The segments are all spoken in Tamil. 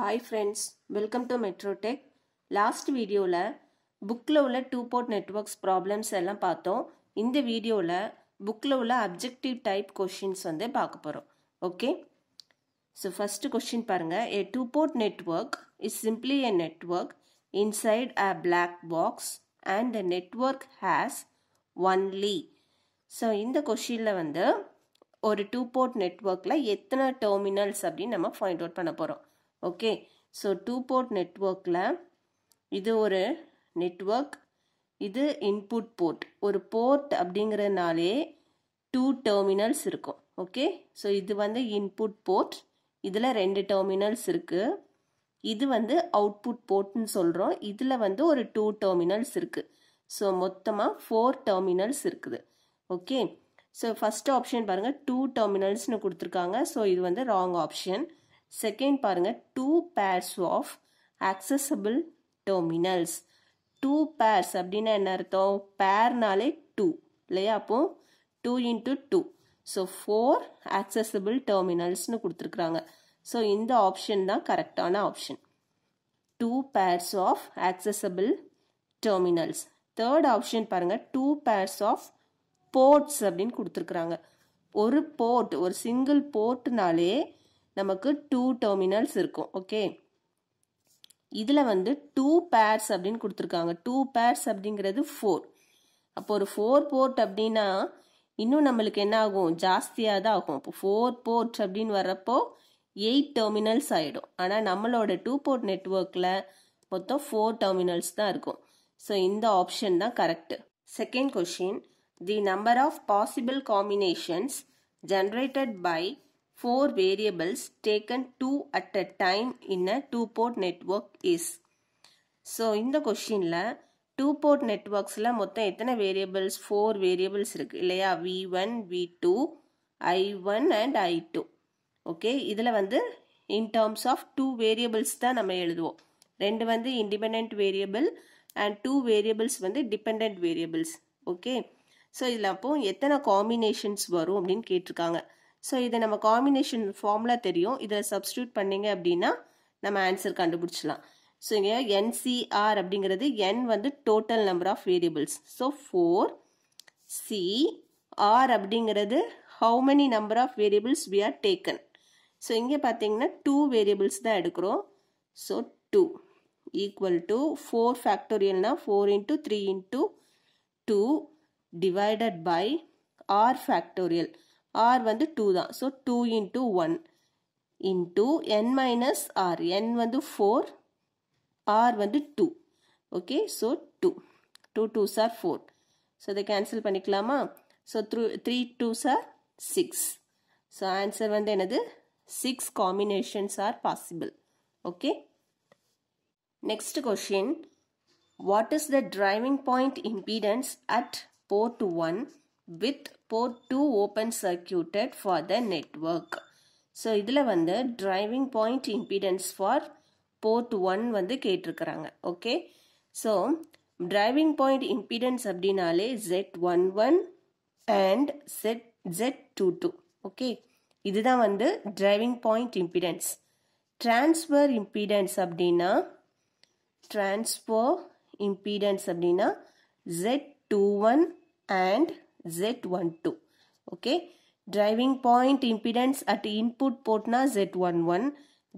Hi friends welcome to Metrotech last வீடியோவில் புக்கில் உள்ள டூ போர்ட் நெட்ஒர்க்ஸ் ப்ராப்ளம்ஸ் எல்லாம் பார்த்தோம் இந்த வீடியோவில் புக்கில் உள்ள அப்ஜெக்டிவ் டைப் கொஷின்ஸ் வந்து பார்க்க போகிறோம் ஓகே ஸோ ஃபஸ்ட்டு கொஷின் பாருங்கள் a two port network is simply a network inside a black box and the network has only so இந்த கொஷினில் வந்து ஒரு டூ போர்ட் நெட்ஒர்க்கில் எத்தனை டெர்மினல்ஸ் அப்படின்னு நம்ம ஃபைண்ட் அவுட் பண்ண போகிறோம் ஓகே ஸோ டூ போர்ட் நெட்ஒர்க்கில் இது ஒரு நெட்ஒர்க் இது இன்புட் போர்ட் ஒரு போர்ட் அப்படிங்கிறதுனாலே டூ டெர்மினல்ஸ் இருக்கும் ஓகே ஸோ இது வந்து இன்புட் போர்ட் இதில் ரெண்டு டெர்மினல்ஸ் இருக்குது இது வந்து அவுட்புட் போர்ட்னு சொல்கிறோம் இதில் வந்து ஒரு டூ டெர்மினல்ஸ் இருக்குது ஸோ மொத்தமாக ஃபோர் டெர்மினல்ஸ் இருக்குது ஓகே ஸோ ஃபஸ்ட் ஆப்ஷன் பாருங்கள் டூ டெர்மினல்ஸ்னு கொடுத்துருக்காங்க ஸோ இது வந்து ராங் ஆப்ஷன் செகண்ட் பாருங்க two pairs of accessible terminals two pairs அப்படின்னா என்ன அர்த்தம் பேர்னாலே டூ இல்லையா அப்போ two into two so four accessible டெர்மினல்ஸ்னு கொடுத்துருக்குறாங்க ஸோ இந்த ஆப்ஷன் தான் கரெக்டான option two pairs of accessible terminals third option பாருங்கள் டூ பேர்ஸ் ஆஃப் போர்ட்ஸ் அப்படின்னு கொடுத்துருக்குறாங்க ஒரு போர்ட் ஒரு சிங்கிள் போர்ட்னாலே நமக்கு டூ டெர்மினல்ஸ் இருக்கும் ஓகே இதில் வந்து டூ பேர்ஸ் அப்படின்னு கொடுத்துருக்காங்க டூ பேர்ஸ் அப்படிங்கிறது ஃபோர் அப்போ ஒரு ஃபோர் போர்ட் அப்படின்னா இன்னும் நம்மளுக்கு என்ன ஆகும் ஜாஸ்தியாக தான் ஆகும் இப்போ ஃபோர் போர்ட் அப்படின்னு வர்றப்போ எயிட் டெர்மினல்ஸ் ஆகிடும் ஆனால் நம்மளோட டூ போர்ட் நெட்ஒர்க்கில் மொத்தம் ஃபோர் டெர்மினல்ஸ் தான் இருக்கும் ஸோ இந்த ஆப்ஷன் தான் correct second question the number of possible combinations generated by four variables taken two at a time in a two-port network is. So இந்த கொஷினில் டூ போர்ட் நெட்ஒர்க்ஸில் மொத்தம் எத்தனை வேரியபிள்ஸ் ஃபோர் வேரியபிள்ஸ் இருக்குது இல்லையா V one V two I one and I two okay இதில் வந்து in terms of two variables தான் நம்ம எழுதுவோம் ரெண்டு வந்து independent variable and two variables வந்து டிபெண்ட் வேரியபிள்ஸ் ஓகே ஸோ இதில் அப்போது எத்தனை காம்பினேஷன்ஸ் வரும் அப்படின்னு கேட்டிருக்காங்க ஸோ இதை நம்ம காம்பினேஷன் ஃபார்மில் தெரியும் இதை சப்ஸ்டியூட் பண்ணிங்க அப்படின்னா நம்ம ஆன்சர் கண்டுபிடிச்சிடலாம் ஸோ இங்கே என்சிஆர் அப்படிங்கிறது என் வந்து total number of variables so four C R அப்படிங்கிறது how many number of variables we are taken so இங்கே பார்த்தீங்கன்னா டூ வேரியபிள்ஸ் தான் எடுக்கிறோம் so two equal to four ஃபேக்டோரியல்னா four into three into two divided by R factorial R வந்து டூ தான் so two into one into N minus R N வந்து ஃபோர் ஆர் வந்து two okay so two two two sir four so இதை கேன்சல் பண்ணிக்கலாமா so through three two sir six so answer வந்து எனது six combinations are possible okay next question what is the driving point impedance at port one with port two open circuited for the network so இதில் வந்து driving point impedance for port one வந்து கேட்டிருக்கிறாங்க okay so driving point impedance அப்படின்னாலே Z one one and Z Z two two okay இதுதான் வந்து driving point impedance transfer impedance அப்படின்னா டிரான்ஸ்ஃபர் இம்பிடன்ஸ் அப்படின்னா Z two one and Z12 okay driving point impedance at input portனா Z11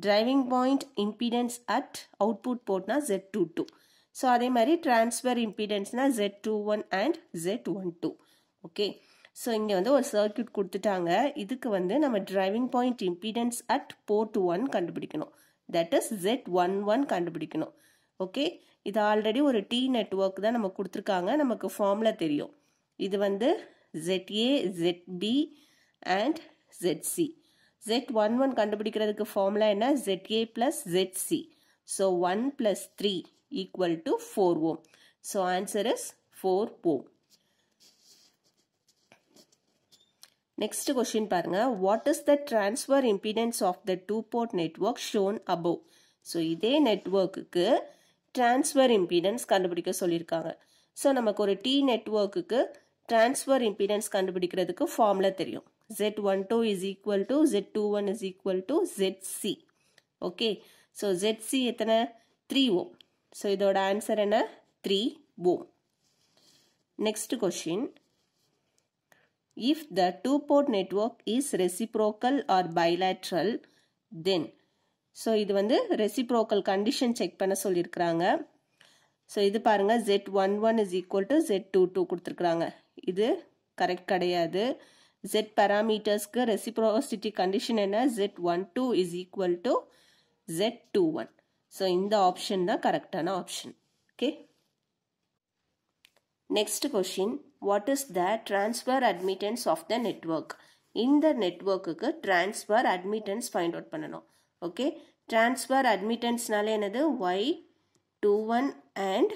driving point impedance at output portனா Z22 ஸோ அதே மாதிரி டிரான்ஸ்ஃபர் இம்பிடன்ஸ்னா Z two one and Z one two okay so இங்கே வந்து ஒரு சர்க்கியூட் கொடுத்துட்டாங்க இதுக்கு வந்து நம்ம driving point impedance at port one கண்டுபிடிக்கணும் that is Z one one கண்டுபிடிக்கணும் ஓகே இது ஆல்ரெடி ஒரு டி நெட்ஒர்க் தான் நம்ம கொடுத்துருக்காங்க நமக்கு ஃபார்மில் தெரியும் இது வந்து ZA, ZB and ZC. Z11 கண்டுபிடிக்கிறதுக்கு ஃபார்முலா என்ன ZA plus ZC. So 1 plus 3 equal to 4 ohm. So answer is 4 ohm. Next question பாருங்க what is the transfer impedance of the two-port network shown above? So, இதே networkுக்கு transfer impedance கண்டுபிடிக்க சொல்லிருக்காங்க. So, நமக்கு ஒரு டி நெட்ஒர்க்குக்கு transfer impedance கண்டுபிடிக்கிறதுக்கு formula தெரியும் Z one two is equal to Z two one is equal Zc Z C okay so Z C எத்தனை த்ரீ ஓம் ஸோ இதோட ஆன்சர் என்ன த்ரீ ohm next question if the two port network is reciprocal or bilateral then so இது வந்து ரெசிப்ரோக்கல் கண்டிஷன் செக் பண்ண சொல்லிருக்கிறாங்க ஸோ இது பாருங்கள் Z one one is equal to Z two two கொடுத்துருக்குறாங்க இது கரெக்ட் கிடையாது ஜெட் பேராமீட்டர்ஸ்க்கு ரெசிப்ரோசிட்டி கண்டிஷன் என்ன Z one two is equal to Z two one so இந்த ஆப்ஷன் தான் கரெக்டான option okay next question what is the transfer admittance of the network இந்த நெட்ஒர்க்குக்கு ட்ரான்ஸ்ஃபர் அட்மிட்டன்ஸ் ஃபைண்ட் அவுட் பண்ணணும் ஓகே ட்ரான்ஸ்ஃபர் அட்மிட்டன்ஸ்னாலே என்னது ஒய் 21 and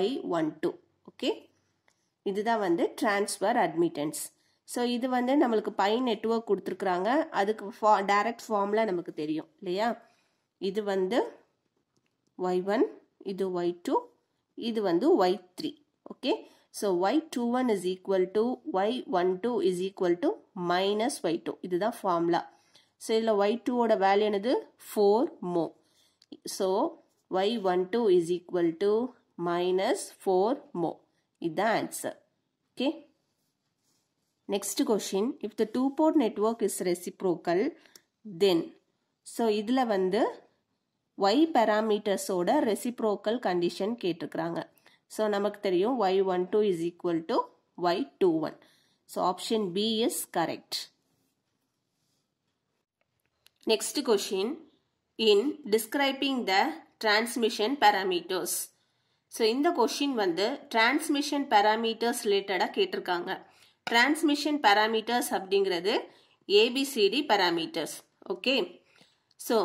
Y12 ஓகே இதுதான் வந்து transfer அட்மிட்டன்ஸ் ஸோ இது வந்து நம்மளுக்கு பை network கொடுத்துருக்குறாங்க அதுக்கு direct formula நமக்கு தெரியும் இல்லையா இது வந்து ஒய் ஒன் இது ஒய் டூ இது வந்து Y three okay so Y two one is equal to Y one two is equal to minus Y two இதுதான் ஃபார்முலா ஸோ இதில் ஒய் டூவோட வேல்யூ என்னது four mho so y12 is equal to minus 4 mo. Is the answer. Okay. Next question. If the two-port network is reciprocal, then. So, இதில வந்து y parameters ஓட reciprocal condition கேட்டுக்கிறாங்க. So, நமக்கு தெரியும் y12 is equal to y21. So, option B is correct. Next question. In describing the transmission parameters so இந்த கொஷின் வந்து டிரான்ஸ்மிஷன் பேராமீட்டர்ஸ் ரிலேட்டடாக கேட்டிருக்காங்க டிரான்ஸ்மிஷன் பேராமீட்டர்ஸ் அப்படிங்கிறது ஏபிசிடி பேராமீட்டர்ஸ் ஓகே ஸோ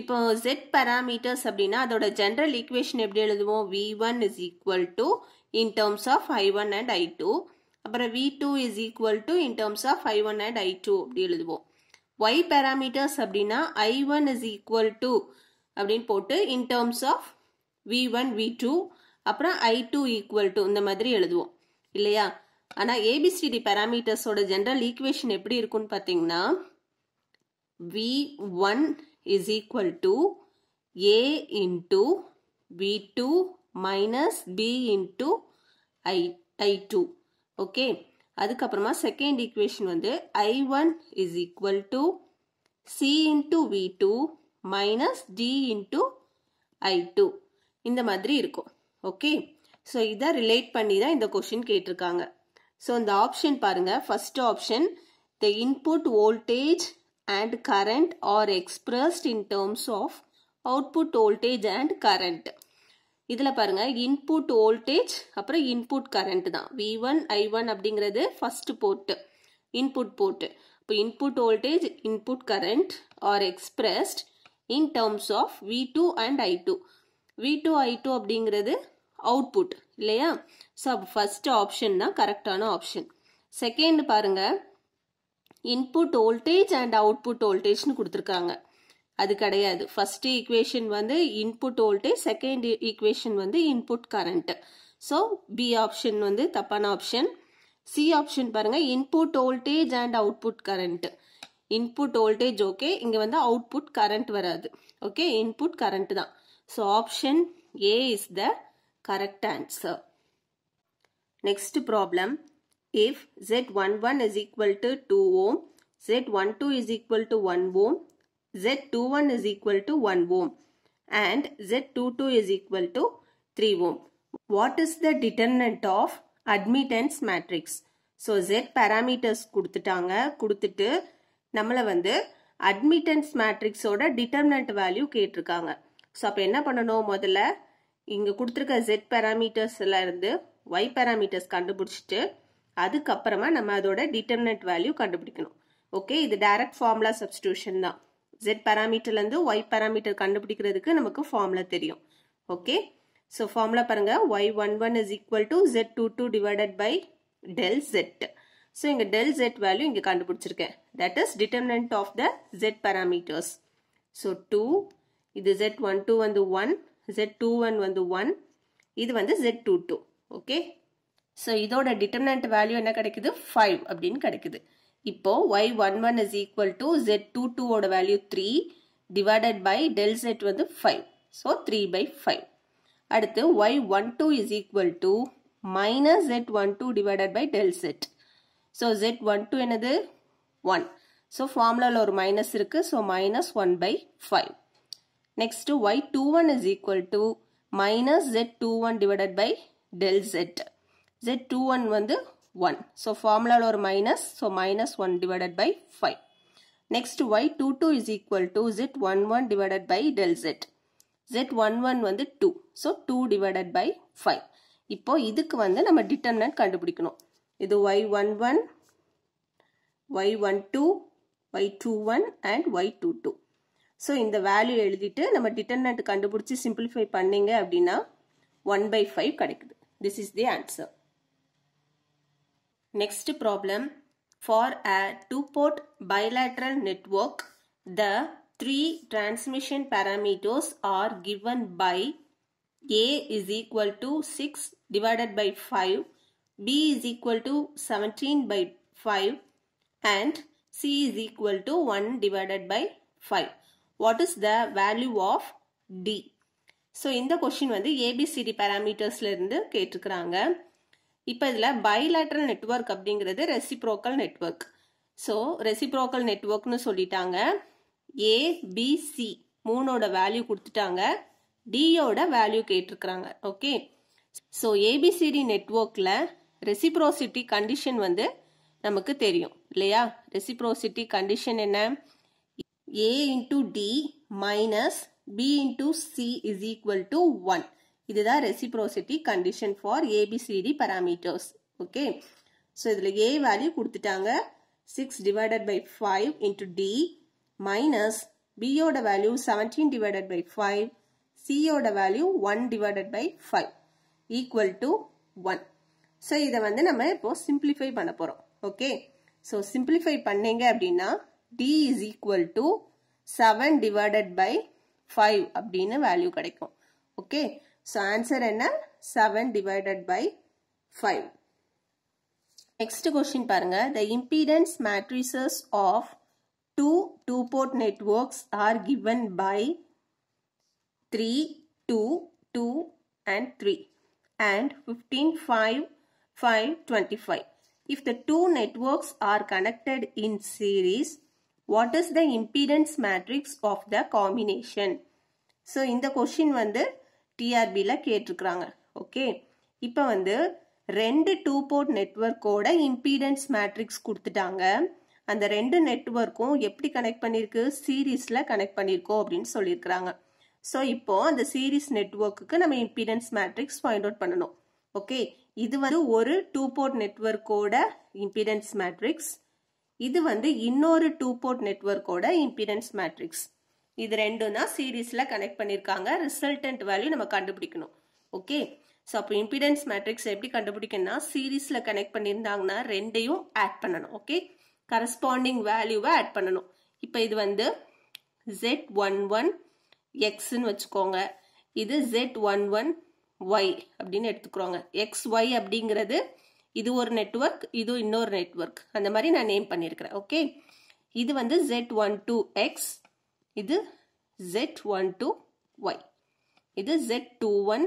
இப்போ ஜெட் பேராமீட்டர்ஸ் அப்படின்னா அதோட ஜென்ரல் ஈக்குவேஷன் எப்படி எழுதுவோம் V one is equal to in terms of I one and I two அப்புறம் V two is equal to in terms of I one and I two அப்படி எழுதுவோம் ஒய் பேராமீட்டர்ஸ் அப்படின்னா I one is equal to அப்படின்னு போட்டு இன் terms of V one V two அப்புறம் ஐ டூ ஈக்குவல் டு இந்த மாதிரி எழுதுவோம் இல்லையா ஆனால் ஏபிசிடி பேராமீட்டர்ஸோட ஜென்ரல் ஈக்குவேஷன் எப்படி இருக்குன்னு பார்த்தீங்கன்னா V one is equal to A into V two minus B into I I two okay அதுக்கப்புறமா செகண்ட் ஈக்குவேஷன் வந்து I one is equal to C into V two minus D into I two இந்த மாதிரி இருக்கும் ஓகே ஸோ இதை ரிலேட் பண்ணி தான் இந்த கொஷின் கேட்டிருக்காங்க ஸோ இந்த ஆப்ஷன் பாருங்க first option the input voltage and current are expressed in terms of output voltage and current இதில் பாருங்க இன்புட் voltage அப்புறம் இன்புட் current தான் வி ஒன் ஐ ஒன் அப்படிங்கிறது ஃபர்ஸ்ட் போர்ட்டு இன்புட் போர்ட்டு இப்போ input voltage input current are expressed in terms of V2 two and I two அப்படியுங்கிறது டூ ஐ டூ அப்படிங்கிறது அவுட்புட் இல்லையா ஸோ ஃபர்ஸ்ட் option. தான் கரெக்டான ஆப்ஷன் செகண்ட் பாருங்க இன்புட் வோல்டேஜ் அண்ட் அவுட்புட் வோல்டேஜ்னு கொடுத்துருக்காங்க அது கிடையாது First equation வந்து இன்புட் voltage, செகண்ட் equation வந்து input current. So B option வந்து தப்பான ஆப்ஷன் சி ஆப்ஷன் பாருங்க input voltage and output current. Input voltage okay இங்கே வந்து அவுட்புட் கரண்ட் வராது ஓகே இன்புட் கரண்ட் தான் so option A is the correct answer next problem if Z11 is equal to 2 ohm, Z12 is equal to 1 ohm, Z21 is equal to 1 ohm and Z22 is equal to 3 ohm. What is the determinant of admittance matrix? So Z parameters கொடுத்துட்டாங்க கொடுத்துட்டு நம்மளை வந்து அட்மிட்டன்ஸ் மேட்ரிக்ஸோட டிட்டர்மினன்ட் வேல்யூ கேட்டிருக்காங்க ஸோ அப்போ என்ன பண்ணணும் முதல்ல இங்கே கொடுத்துருக்க ஜெட் பேராமீட்டர்ஸ்ல இருந்து ஒய் பேராமீட்டர்ஸ் கண்டுபிடிச்சிட்டு அதுக்கப்புறமா நம்ம அதோட டிட்டர்மினன்ட் வேல்யூ கண்டுபிடிக்கணும் ஓகே இது டைரக்ட் ஃபார்முலா சப்ஸ்டியூஷன் தான் ஜெட் பேராமீட்டர்லேருந்து ஒய் பேராமீட்டர் கண்டுபிடிக்கிறதுக்கு நமக்கு ஃபார்முலா தெரியும் ஓகே ஸோ ஃபார்முலா பாருங்கள் Y one one is equal to Z two two divided by del Z so இங்கே டெல் ஜெட் வேல்யூ இங்கே கண்டுபிடிச்சிருக்கேன் that is determinant of the Z parameters so two இது ஜெட் ஒன் டூ வந்து ஒன் ஜெட் டூ ஒன் வந்து ஒன் இது வந்து Z two two okay so இதோட டிட்டர்மினன்ட் வேல்யூ என்ன கிடைக்குது ஃபைவ் அப்படின்னு கிடைக்குது இப்போ Y one one is equal to Z two டூவோட value three divided by del Z வந்து five so three by five அடுத்து Y one two is equal to minus Z one two divided by del Z so Z one two என்னது ஒன் ஸோ ஃபார்முலாவில் ஒரு மைனஸ் இருக்குது so minus one by five next Y two one is equal to minus Z two one divided by del Z Z two one வந்து ஒன் ஸோ ஃபார்முலாவில் ஒரு minus so minus one divided by five next Y two two is equal to Z one one divided by del Z Z one one வந்து two so two divided by five இப்போது இதுக்கு வந்து நம்ம டிட்டர்மினன்ட் கண்டுபிடிக்கணும் இது y11, y12, y21 Y one two two one and Y two two so இந்த வேல்யூ எழுதிட்டு நம்ம டிட்டர்னண்ட் கண்டுபிடிச்சி சிம்பிளிஃபை பண்ணீங்க அப்படின்னா ஒன் பை ஃபைவ் கிடைக்குது this is the answer next problem for a two port bilateral network the three transmission parameters are given by A is equal to six divided by five B is equal to 17 by 5 and C is equal to 1 divided by 5. What is the value of D? So, இந்த question வந்து ABCD parametersல இருந்து கேட்டிருக்கிறாங்க இப்போ bilateral network அப்படிங்கிறது reciprocal network. So, reciprocal networkனு சொல்லிட்டாங்க A, B, C மூணோட வேல்யூ கொடுத்துட்டாங்க D யோட வேல்யூ கேட்டிருக்கிறாங்க ஓகே ஸோ ஏபிசிடி நெட்ஒர்க்கில் ரெசிப்ரோசிட்டி கண்டிஷன் வந்து நமக்கு தெரியும் இல்லையா ரெசிப்ரோசிட்டி கண்டிஷன் என்ன A into D minus B into C is equal to one இதுதான் reciprocity condition for ABCD parameters okay so இதில் ஏ வேல்யூ கொடுத்துட்டாங்க six divided by five into D minus பியோட value seventeen divided by five சியோட value one divided by five equal to one so இதை வந்து நம்ம இப்போ சிம்பிளிஃபை பண்ண போகிறோம் ஓகே ஸோ சிம்பிளிஃபை பண்ணீங்க அப்படின்னா D is equal to seven divided by five அப்படின்னு வேல்யூ கிடைக்கும் ஓகே ஸோ ஆன்சர் என்ன seven divided by five next question பாருங்க the impedance matrices of two two port networks are given by three two two and three and fifteen five 525. If the two networks are connected in series, what is the impedance matrix of the combination? So இந்த கொஷின் வந்து டிஆர்பியில் கேட்டிருக்கிறாங்க ஓகே இப்போ வந்து ரெண்டு டூ போர்ட் நெட்ஒர்க்கோட இம்பீடன்ஸ் மேட்ரிக்ஸ் கொடுத்துட்டாங்க அந்த ரெண்டு நெட்ஒர்க்கும் எப்படி கனெக்ட் பண்ணியிருக்கு சீரீஸில் கனெக்ட் பண்ணியிருக்கோம் அப்படின்னு சொல்லியிருக்கிறாங்க ஸோ இப்போ அந்த சீரீஸ் நெட்ஒர்க்குக்கு நம்ம இம்பீடன்ஸ் மேட்ரிக்ஸ் ஃபைண்ட் அவுட் பண்ணணும் ஓகே இது வந்து ஒரு டூ போர்ட் நெட்ஒர்க்கோட இம்பிடன்ஸ் மேட்ரிக்ஸ் இது வந்து இன்னொரு டூ போர்ட் நெட்ஒர்க்கோட இம்பிடன்ஸ் மேட்ரிக்ஸ் இது ரெண்டும் தான் சீரீஸில் கனெக்ட் பண்ணியிருக்காங்க ரிசல்டன்ட் வேல்யூ நம்ம கண்டுபிடிக்கணும் ஓகே ஸோ அப்போ இம்பிடன்ஸ் மேட்ரிக்ஸ் எப்படி கண்டுபிடிக்கணும்னா சீரீஸில் கனெக்ட் பண்ணியிருந்தாங்கன்னா ரெண்டையும் ஆட் பண்ணணும் ஓகே கரஸ்பாண்டிங் வேல்யூவை ஆட் பண்ணணும் இப்போ இது வந்து ஜெட் ஒன் ஒன் எக்ஸ்ன்னு வச்சுக்கோங்க இது ஜெட் ஒன் ஒன் ஒய் அப்படின்னு எடுத்துக்கிறோங்க எக்ஸ் ஒய் அப்படிங்கிறது இது ஒரு நெட்ஒர்க் இது இன்னொரு நெட்ஒர்க் அந்த மாதிரி நான் நேம் பண்ணியிருக்கிறேன் ஓகே இது வந்து ஜெட் ஒன் டூ எக்ஸ் இது ஜெட் ஒன் டூ ஒய் இது ஜெட் டூ ஒன்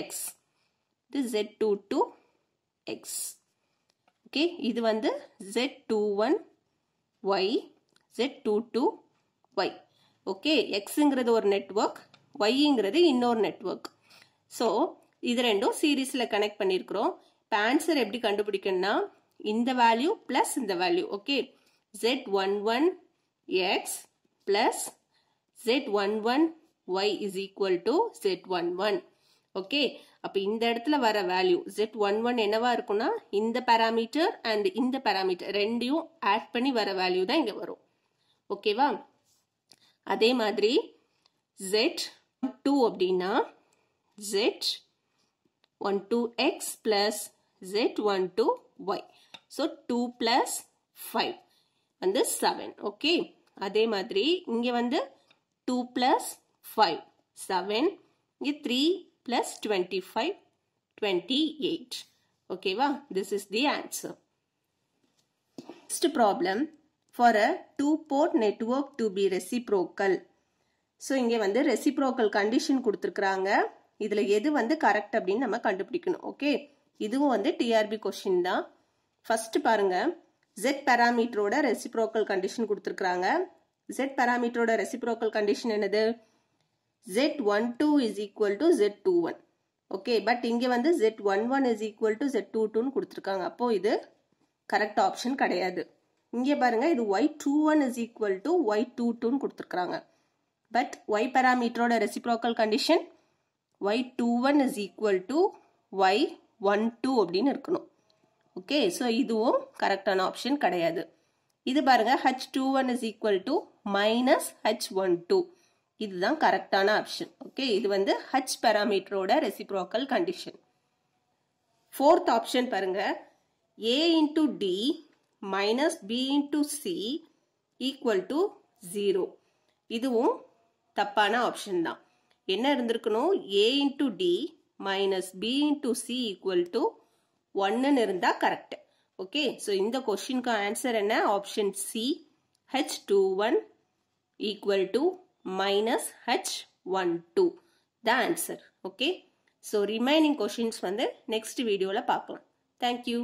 எக்ஸ் இது Z two two X okay இது வந்து Z two one Y Z two two Y okay எக்ஸுங்கிறது ஒரு நெட்ஒர்க் ஒய்ங்கிறது இன்னொரு நெட்ஒர்க் ஸோ இது ரெண்டும் சீரீஸில் கனெக்ட் பண்ணியிருக்கிறோம் இப்போ ஆன்சர் எப்படி கண்டுபிடிக்கணும்னா இந்த வேல்யூ ப்ளஸ் இந்த value okay Z one one X plus Z one one Y is equal to Z one one okay அப்போ இந்த இடத்துல வர வேல்யூ ஜெட் ஒன் ஒன் என்னவா இருக்கும்னா இந்த பேராமீட்டர் அண்ட் இந்த பேராமீட்டர் ரெண்டையும் ஆட் பண்ணி வர வேல்யூ தான் இங்கே வரும் ஓகேவா அதே மாதிரி ஜெட் டூ அப்படின்னா x plus y. So 2 plus 5 and this 7 okay. அதே மாதிரி இங்க வந்து 2 plus 5 7 இங்க 3 plus 25 28 okay வா this is the answer. Next problem for a two port network to be reciprocal. So இங்கே வந்து reciprocal condition குடுத்திருக்கிறாங்க இதில் எது வந்து கரெக்ட் அப்படின்னு நம்ம கண்டுபிடிக்கணும் ஓகே இதுவும் வந்து டிஆர்பி கொஷின் தான் ஃபர்ஸ்ட் பாருங்க ஜெட் பேராமீட்டரோட ரெசிப்ரோக்கல் கண்டிஷன் கொடுத்துருக்குறாங்க ஜெட் பேராமீட்டரோட ரெசிப்ரோக்கல் கண்டிஷன் என்னது Z one two is equal to Z two one okay but இங்கே வந்து Z one one is equal to Z two டூன்னு கொடுத்துருக்காங்க அப்போது இது கரெக்ட் ஆப்ஷன் கிடையாது இங்கே பாருங்க இது Y two one is equal to Y two டூன்னு கொடுத்துருக்குறாங்க பட் ஒய் பேராமீட்டரோட reciprocal condition Y two one is equal to Y one two அப்படின்னு இருக்கணும் ஓகே ஸோ இதுவும் கரெக்டான ஆப்ஷன் கிடையாது இது பாருங்க H two one is equal to minus H one two இதுதான் கரெக்டான ஆப்ஷன் ஓகே இது வந்து ஹச் பேராமீட்டரோட ரெசிப்ரோக்கல் கண்டிஷன் ஃபோர்த் ஆப்ஷன் பாருங்க A into D minus B into C equal to zero இதுவும் தப்பான ஆப்ஷன் தான் என்ன இருந்திருக்கணும் A into D minus B into C equal to ஒன்னுன்னு இருந்தால் கரெக்ட் ஓகே ஸோ இந்த கொஷினுக்கு ஆன்சர் என்ன option C H two one equal to minus H one two the answer okay so remaining questions வந்து நெக்ஸ்ட் வீடியோவில் பார்க்கலாம் தேங்க்யூ